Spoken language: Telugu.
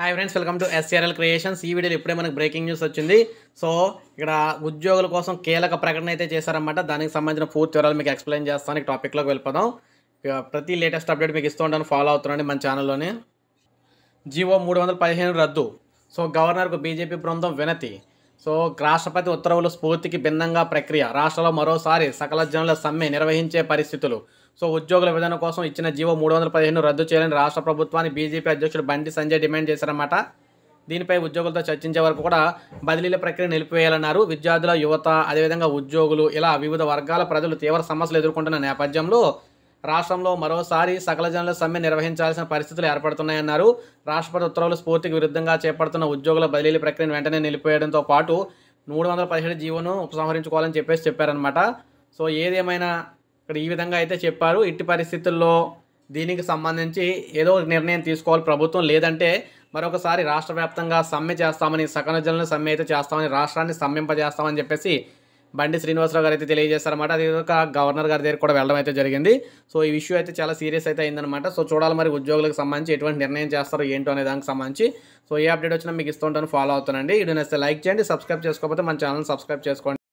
hi friends welcome to SRL Creations ఈ వీడియోలో ఇప్పుడే మనకు బ్రేకింగ్ న్యూస్ వచ్చింది సో ఇక్కడ ఉద్యోగుల కోసం కీలక ప్రకటన అయితే చేశారన్నమాట దానికి సంబంధించిన పూర్తి వివరాలు మీకు ఎక్స్ప్లెయిన్ చేస్తాను ఈ టాపిక్లోకి వెళ్ళిపోదాం ప్రతి లేటెస్ట్ అప్డేట్ మీకు ఇస్తూ ఉంటాను ఫాలో అవుతున్నాండి మన ఛానల్లోనే జివో మూడు వందల పదిహేను రద్దు సో గవర్నర్కు బీజేపీ బృందం వినతి సో రాష్ట్రపతి ఉత్తర్వుల స్ఫూర్తికి భిన్నంగా ప్రక్రియ రాష్ట్రంలో మరోసారి సకల జనుల సమ్మె నిర్వహించే పరిస్థితులు సో ఉద్యోగుల విధానం కోసం ఇచ్చిన జీవో మూడు వందల పదిహేను రద్దు చేయాలని రాష్ట్ర ప్రభుత్వాన్ని బీజేపీ అధ్యక్షుడు బండి సంజయ్ డిమాండ్ చేశారన్నమాట దీనిపై ఉద్యోగులతో చర్చించే వరకు కూడా బదిలీల ప్రక్రియ నిలిపివేయాలన్నారు విద్యార్థుల యువత అదేవిధంగా ఉద్యోగులు ఇలా వివిధ వర్గాల ప్రజలు తీవ్ర సమస్యలు ఎదుర్కొంటున్న నేపథ్యంలో రాష్ట్రంలో మరోసారి సకల జనుల సమ్మె నిర్వహించాల్సిన పరిస్థితులు ఏర్పడుతున్నాయన్నారు రాష్ట్రపతి ఉత్తర్వులు స్ఫూర్తికి విరుద్ధంగా చేపడుతున్న ఉద్యోగుల బదిలీ ప్రక్రియను వెంటనే నిలిపేయడంతో పాటు మూడు వందల పదిహేడు జీవోను ఉపసంహరించుకోవాలని చెప్పేసి చెప్పారనమాట సో ఏదేమైనా ఇక్కడ ఈ విధంగా అయితే చెప్పారు ఇట్టి పరిస్థితుల్లో దీనికి సంబంధించి ఏదో నిర్ణయం తీసుకోవాలి ప్రభుత్వం లేదంటే మరొకసారి రాష్ట్ర వ్యాప్తంగా సమ్మె చేస్తామని సకల జనుల సమ్మె అయితే చేస్తామని రాష్ట్రాన్ని సమ్మింపజేస్తామని చెప్పేసి బండి శ్రీనివాసరావు గారు అయితే తెలియజేస్తారన్నమాట అదేవిధంగా గవర్నర్ గారి దగ్గర కూడా వెళ్ళడం అయితే జరిగింది సో ఈ ఇష్యూ అయితే చాలా సీరియస్ అయితే అయిందనమాట సో చూడాలి మరి ఉద్యోగులకు సంబంధించి ఎటువంటి నిర్ణయం చేస్తారో ఏంటో అనే దానికి సంబంధించి సో ఏ అప్డేట్ వచ్చినా మీకు ఇస్తూ ఉంటాను ఫాలో అవుతానండి ఇటు నచ్చితే లైక్ చేయండి సబ్స్క్రైబ్ చేసుకోకపోతే మన ఛానల్ సబ్స్క్రైబ్ చేసుకోండి